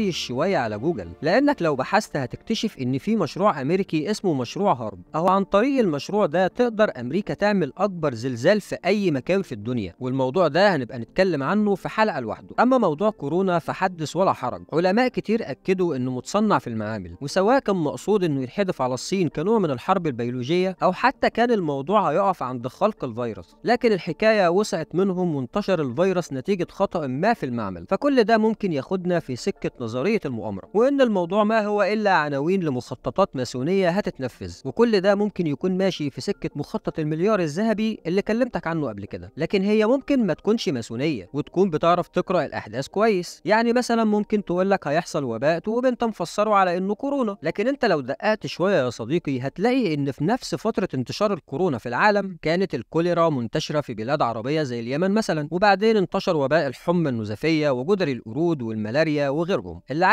سيرش شوية على جوجل لأنك لو بحثت هتكتشف إن في مشروع أمريكي اسمه مشروع هارب أو عن طريق المشروع ده تقدر أمريكا تعمل أكبر زلزال في أي مكان في الدنيا والموضوع ده هنبقى نتكلم عنه في حلقة لوحده أما موضوع كورونا فحدث ولا حرج علماء كتير أكدوا إنه متصنع في المعامل وسواء كان مقصود إنه يتحدف على الصين كنوع من الحرب البيولوجية أو حتى كان الموضوع هيقف عند خلق الفيروس لكن الحكاية وسعت منهم وانتشر الفيروس نتيجة خطأ ما في المعمل فكل ده ممكن ياخدنا في سكة نظرية المؤامرة وإن الموضوع ما هو إلا عناوين لمخططات ماسونية هتتنفذ وكل ده ممكن يكون ماشي في سكة مخطط المليار الذهبي اللي كلمتك عنه قبل كده لكن هي ممكن ما تكونش ماسونية وتكون بتعرف تقرأ الأحداث كويس يعني مثلا ممكن تقول لك هيحصل وباء تقوم أنت مفسره على إنه كورونا لكن أنت لو دققت شوية يا صديقي هتلاقي إن في نفس فترة انتشار الكورونا في العالم كانت الكوليرا منتشرة في بلاد عربية زي اليمن مثلا وبعدين انتشر وباء الحمى النزفية وجدري القرود والملاريا وغيرهم എല്ലാ